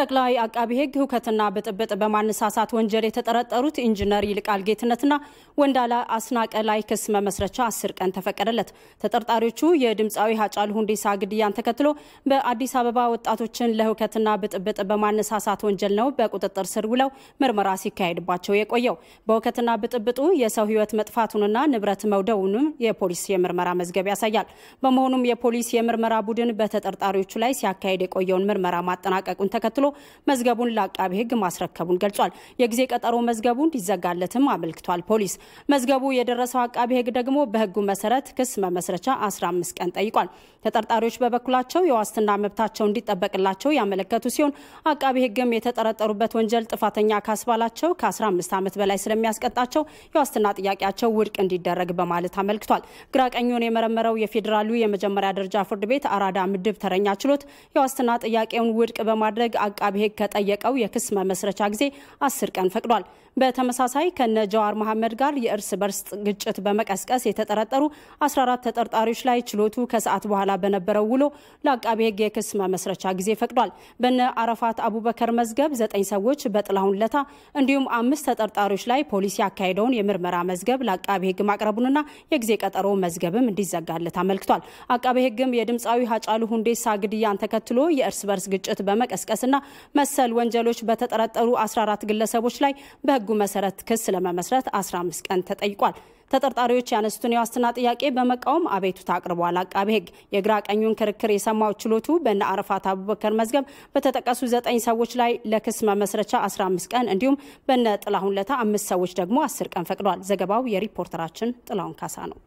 ጠቅላይ አቃቢ ሕግ ሁከትና ብጥብጥ በማነሳሳት ወንጀል የተጠረጠሩት ኢንጂነር ይልቃል ጌትነትና ወንዳላ አስናቀ ላይ ክስ መመስረቻ አስር ቀን ተፈቀደለት። ተጠርጣሪዎቹ የድምፃዊ ሀጫሉ ሁንዴሳ ግድያን ተከትሎ በአዲስ አበባ ወጣቶችን ለሁከትና ብጥብጥ በማነሳሳት ወንጀል ነው በቁጥጥር ስር ውለው ምርመራ ሲካሄድባቸው የቆየው። በሁከትና ብጥብጡ የሰው ሕይወት መጥፋቱንና ንብረት መውደውንም የፖሊስ የምርመራ መዝገብ ያሳያል። በመሆኑም የፖሊስ የምርመራ ቡድን በተጠርጣሪዎቹ ላይ ሲያካሄድ የቆየውን ምርመራ ማጠናቀቁን ተከትሎ ተከትሎ መዝገቡን ለአቃቢ ህግ ማስረከቡን ገልጿል። የጊዜ ቀጠሮ መዝገቡ እንዲዘጋለትም አመልክቷል። ፖሊስ መዝገቡ የደረሰው አቃቢ ህግ ደግሞ በህጉ መሰረት ክስ መመስረቻ 15 ቀን ጠይቋል። ተጠርጣሪዎች በበኩላቸው የዋስትና መብታቸው እንዲጠበቅላቸው ያመለከቱ ሲሆን አቃቢ ህግም የተጠረጠሩበት ወንጀል ጥፋተኛ ካስባላቸው ከ15 ዓመት በላይ ስለሚያስቀጣቸው የዋስትና ጥያቄያቸው ውድቅ እንዲደረግ በማለት አመልክቷል። ግራቀኙን የመረመረው የፌዴራሉ የመጀመሪያ ደረጃ ፍርድ ቤት አራዳ ምድብ ተረኛ ችሎት የዋስትና ጥያቄውን ውድቅ በማድረግ አቃቢ ሕግ ከጠየቀው የክስ መመስረቻ ጊዜ አስር ቀን ፈቅዷል። በተመሳሳይ ከነ ጀዋር መሐመድ ጋር የእርስ በርስ ግጭት በመቀስቀስ የተጠረጠሩ 14 ተጠርጣሪዎች ላይ ችሎቱ ከሰዓት በኋላ በነበረው ውሎ ለአቃቢ ሕግ የክስ መመስረቻ ጊዜ ፈቅዷል። በነ አረፋት አቡበከር መዝገብ ዘጠኝ ሰዎች በጥላሁን ለታ እንዲሁም አምስት ተጠርጣሪዎች ላይ ፖሊስ ያካሄደውን የምርመራ መዝገብ ለአቃቢ ሕግ ማቅረቡንና የጊዜ ቀጠሮ መዝገብም እንዲዘጋለት አመልክቷል። አቃቢ ሕግም የድምፃዊ ሀጫሉ ሁንዴሳ ግድያን ተከትሎ የእርስ በርስ ግጭት በመቀስቀስና መሰል ወንጀሎች በተጠረጠሩ 14 ግለሰቦች ላይ በህጉ መሰረት ክስ ለመመስረት 15 ቀን ተጠይቋል። ተጠርጣሪዎች ያነሱትን የዋስትና ጥያቄ በመቃወም አቤቱታ አቅርበዋል። አቃቤ ህግ የግራ ቀኙን ክርክር የሰማው ችሎቱ በነ አረፋት አቡበከር መዝገብ በተጠቀሱ ዘጠኝ ሰዎች ላይ ለክስ መመስረቻ 15 ቀን እንዲሁም በነ ጥላሁን ለታ አምስት ሰዎች ደግሞ አስር ቀን ፈቅዷል። ዘገባው የሪፖርተራችን ጥላሁን ካሳ ነው።